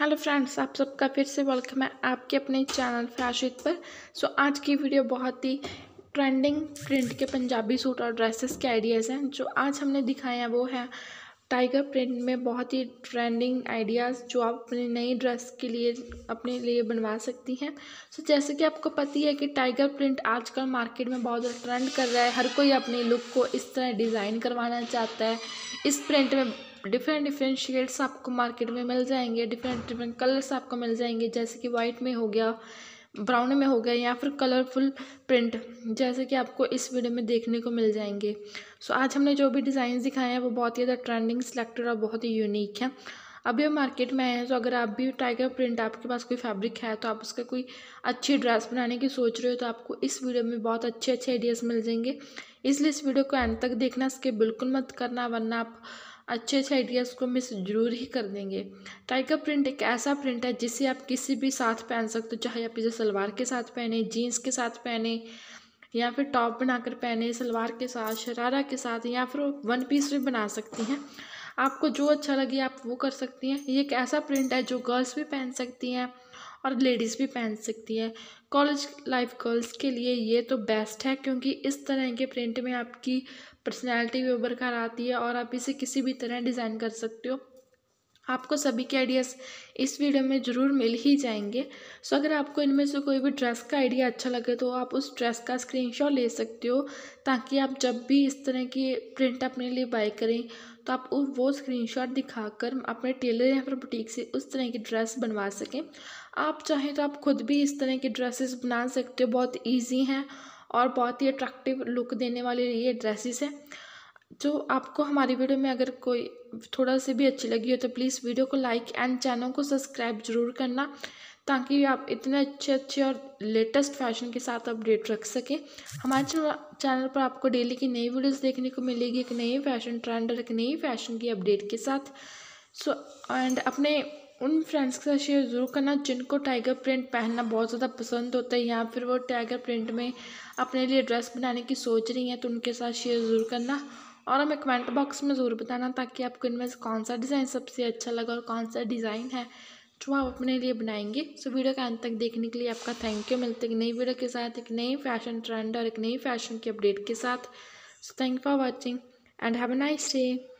hello friends आप सबका फिर से वेलकम है आपके अपने चैनल फैशित पर सो so, आज की वीडियो बहुत ही ट्रेंडिंग प्रिंट के पंजाबी सूट और ड्रेसेस के आइडियाज़ हैं जो आज हमने दिखाए हैं वो है टाइगर प्रिंट में बहुत ही ट्रेंडिंग आइडियाज़ जो आप अपने नई ड्रेस के लिए अपने लिए बनवा सकती हैं सो so, जैसे कि आपको पता ही है कि टाइगर प्रिंट आजकल मार्केट में बहुत ज़्यादा ट्रेंड कर रहा है हर कोई अपनी लुक को इस तरह डिज़ाइन करवाना चाहता है इस प्रिंट में डिफरेंट डिफरेंट शेड्स आपको मार्केट में मिल जाएंगे डिफरेंट डिफरेंट कलर्स आपको मिल जाएंगे जैसे कि वाइट में हो गया ब्राउन में हो गए या फिर कलरफुल प्रिंट जैसे कि आपको इस वीडियो में देखने को मिल जाएंगे सो so, आज हमने जो भी डिज़ाइन दिखाए हैं वो बहुत ही ज़्यादा ट्रेंडिंग सिलेक्टेड और बहुत ही यूनिक है अभी हम मार्केट में आए हैं तो अगर आप भी टाइगर प्रिंट आपके पास कोई फैब्रिक है तो आप उसका कोई अच्छी ड्रेस बनाने की सोच रहे हो तो आपको इस वीडियो में बहुत अच्छे अच्छे आइडियाज़ मिल जाएंगे इसलिए इस वीडियो को एंड तक देखना इसके बिल्कुल मत करना वरना आप अच्छे अच्छे आइडियाज़ को मिस ज़रूर ही कर देंगे टाइगर प्रिंट एक ऐसा प्रिंट है जिसे आप किसी भी साथ पहन सकते हो चाहे आप इसे सलवार के साथ पहने जीन्स के साथ पहने या फिर टॉप बनाकर पहने सलवार के साथ शरारा के साथ या फिर वन पीस भी बना सकती हैं आपको जो अच्छा लगे आप वो कर सकती हैं ये एक ऐसा प्रिंट है जो गर्ल्स भी पहन सकती हैं और लेडीज़ भी पहन सकती है कॉलेज लाइफ गर्ल्स के लिए ये तो बेस्ट है क्योंकि इस तरह के प्रिंट में आपकी पर्सनैलिटी भी उभर कर आती है और आप इसे किसी भी तरह डिज़ाइन कर सकते हो आपको सभी के आइडियाज़ इस वीडियो में ज़रूर मिल ही जाएंगे सो अगर आपको इनमें से कोई भी ड्रेस का आइडिया अच्छा लगे तो आप उस ड्रेस का स्क्रीनशॉट ले सकते हो ताकि आप जब भी इस तरह की प्रिंट अपने लिए बाय करें तो आप वो स्क्रीनशॉट दिखाकर अपने टेलर या फिर बुटीक से उस तरह की ड्रेस बनवा सकें आप चाहें तो आप खुद भी इस तरह की ड्रेसेस बना सकते हो बहुत ईजी हैं और बहुत ही अट्रैक्टिव लुक देने वाली ये ड्रेसेस हैं तो आपको हमारी वीडियो में अगर कोई थोड़ा सी भी अच्छी लगी हो तो प्लीज़ वीडियो को लाइक एंड चैनल को सब्सक्राइब जरूर करना ताकि आप इतने अच्छे अच्छे और लेटेस्ट फैशन के साथ अपडेट रख सकें हमारे चैनल पर आपको डेली की नई वीडियोस देखने को मिलेगी एक नई फैशन ट्रेंड और एक नई फैशन की अपडेट के साथ सो so, एंड अपने उन फ्रेंड्स के साथ शेयर ज़रूर करना जिनको टाइगर प्रिंट पहनना बहुत ज़्यादा पसंद होता है या फिर वो टाइगर प्रिंट में अपने लिए ड्रेस बनाने की सोच रही हैं तो उनके साथ शेयर ज़रूर करना और हमें कमेंट बॉक्स में ज़रूर बताना ताकि आपको इनमें से कौन सा डिज़ाइन सबसे अच्छा लगा और कौन सा डिज़ाइन है जो आप अपने लिए बनाएंगे सो वीडियो के अंत तक देखने के लिए आपका थैंक यू मिलते एक नई वीडियो के साथ एक नई फैशन ट्रेंड और एक नई फैशन की अपडेट के साथ so thank for watching and have a nice day